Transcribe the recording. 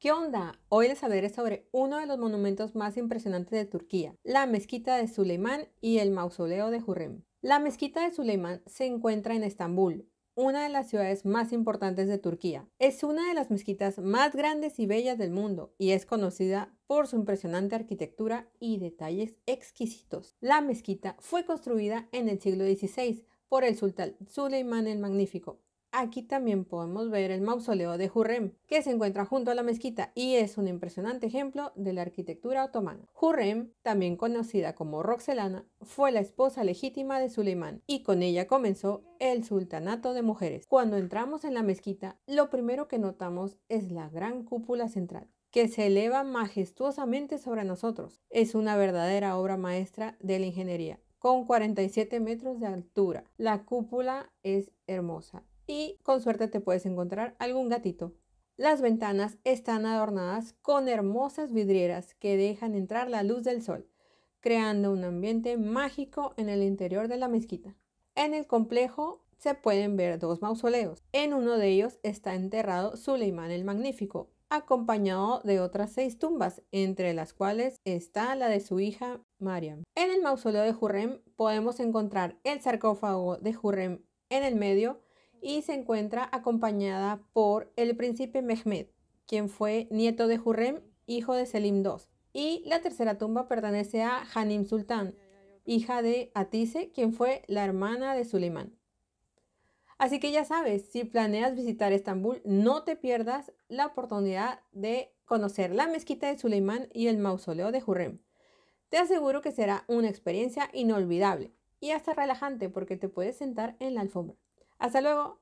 ¿Qué onda? Hoy les hablaré sobre uno de los monumentos más impresionantes de Turquía, la mezquita de Suleimán y el mausoleo de Hurrem. La mezquita de Suleimán se encuentra en Estambul, una de las ciudades más importantes de Turquía. Es una de las mezquitas más grandes y bellas del mundo y es conocida por su impresionante arquitectura y detalles exquisitos. La mezquita fue construida en el siglo XVI por el sultán Suleimán el Magnífico Aquí también podemos ver el mausoleo de Hurrem, que se encuentra junto a la mezquita y es un impresionante ejemplo de la arquitectura otomana. Hurrem, también conocida como Roxelana, fue la esposa legítima de Suleimán y con ella comenzó el sultanato de mujeres. Cuando entramos en la mezquita, lo primero que notamos es la gran cúpula central que se eleva majestuosamente sobre nosotros. Es una verdadera obra maestra de la ingeniería, con 47 metros de altura. La cúpula es hermosa y con suerte te puedes encontrar algún gatito. Las ventanas están adornadas con hermosas vidrieras que dejan entrar la luz del sol, creando un ambiente mágico en el interior de la mezquita. En el complejo se pueden ver dos mausoleos. En uno de ellos está enterrado Suleimán el Magnífico, acompañado de otras seis tumbas, entre las cuales está la de su hija Mariam. En el mausoleo de Hurrem podemos encontrar el sarcófago de Hurrem en el medio, y se encuentra acompañada por el príncipe Mehmed, quien fue nieto de Hurrem, hijo de Selim II. Y la tercera tumba pertenece a Hanim Sultan, hija de Atise, quien fue la hermana de Suleimán. Así que ya sabes, si planeas visitar Estambul, no te pierdas la oportunidad de conocer la mezquita de Suleimán y el mausoleo de Hurrem. Te aseguro que será una experiencia inolvidable y hasta relajante porque te puedes sentar en la alfombra. Hasta luego.